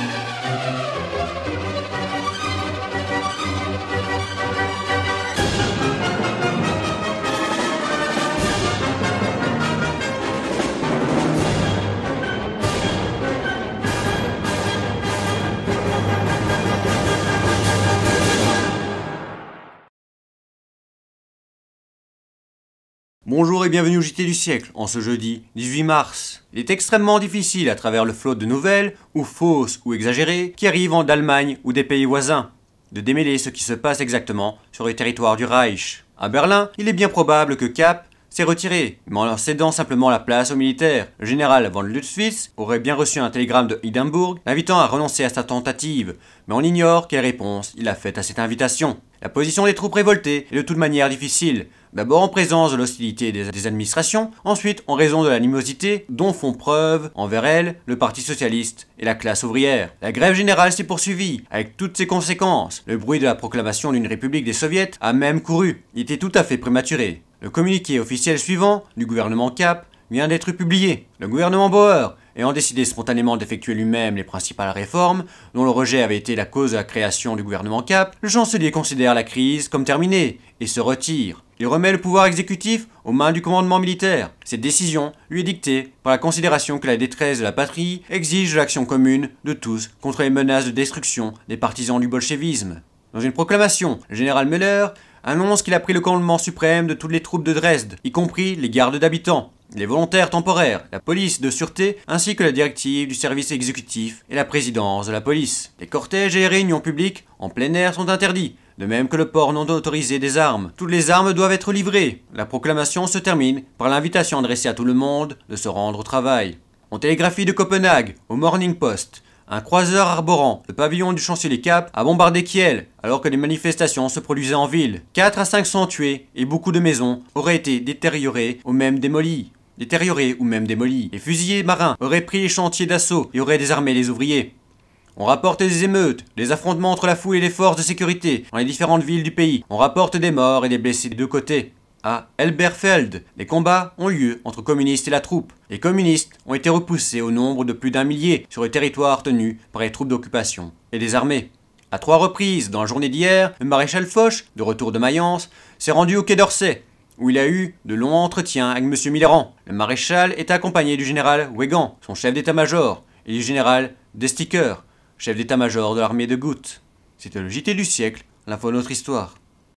Música Bonjour et bienvenue au JT du siècle, en ce jeudi 18 mars. Il est extrêmement difficile à travers le flot de nouvelles, ou fausses ou exagérées, qui arrivent en Allemagne ou des pays voisins, de démêler ce qui se passe exactement sur les territoires du Reich. À Berlin, il est bien probable que Cap s'est retiré, mais en cédant simplement la place aux militaires. Le général von Lutzwitz aurait bien reçu un télégramme de Hindenburg l'invitant à renoncer à sa tentative, mais on ignore quelle réponse il a faite à cette invitation. La position des troupes révoltées est de toute manière difficile, d'abord en présence de l'hostilité des, administrations, ensuite en raison de l'animosité dont font preuve envers elle le Parti socialiste et la classe ouvrière. La grève générale s'est poursuivie, avec toutes ses conséquences. Le bruit de la proclamation d'une république des soviets a même couru, il était tout à fait prématuré. Le communiqué officiel suivant du gouvernement Cap vient d'être publié. Le gouvernement Bauer ayant décidé spontanément d'effectuer lui-même les principales réformes, dont le rejet avait été la cause de la création du gouvernement Cap, le chancelier considère la crise comme terminée et se retire. Il remet le pouvoir exécutif aux mains du commandement militaire. Cette décision lui est dictée par la considération que la détresse de la patrie exige l'action commune de tous contre les menaces de destruction des partisans du bolchevisme. Dans une proclamation, le général Müller annonce qu'il a pris le commandement suprême de toutes les troupes de Dresde, y compris les gardes d'habitants, les volontaires temporaires, la police de sûreté, ainsi que la directive du service exécutif et la présidence de la police. Les cortèges et réunions publiques en plein air sont interdits, de même que le port non autorisé des armes. Toutes les armes doivent être livrées. La proclamation se termine par l'invitation adressée à tout le monde de se rendre au travail. On télégraphie de Copenhague, au Morning Post, un croiseur arborant le pavillon du chancelier Cap a bombardé Kiel alors que les manifestations se produisaient en ville. 4 à 500 tués et beaucoup de maisons auraient été détériorées ou même démolies Détériorées ou même démolies. Les fusillés marins auraient pris les chantiers d'assaut et auraient désarmé les ouvriers. On rapporte des émeutes, des affrontements entre la foule et les forces de sécurité dans les différentes villes du pays. On rapporte des morts et des blessés des deux côtés. À Elberfeld, les combats ont lieu entre communistes et la troupe. Les communistes ont été repoussés au nombre de plus d'un millier sur le territoire tenu par les troupes d'occupation et des armées. À trois reprises, dans la journée d'hier, le maréchal Foch, de retour de Mayence, s'est rendu au Quai d'Orsay, où il a eu de longs entretiens avec M. Millerand. Le maréchal est accompagné du général Wegan, son chef d'état-major, et du général Desticker, chef d'état-major de l'armée de Goutte. C'était le JT du siècle, la de notre histoire.